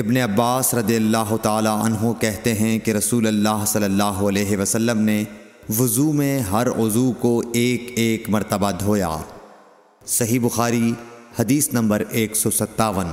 इबन अब्बास रदील्ला तहु कहते हैं कि रसूल अल्लाह सल्लल्लाहु अलैहि वसल्लम ने वज़ू में हर वज़ू को एक एक मरतबा धोया सही बुखारी हदीस नंबर एक सौ सत्तावन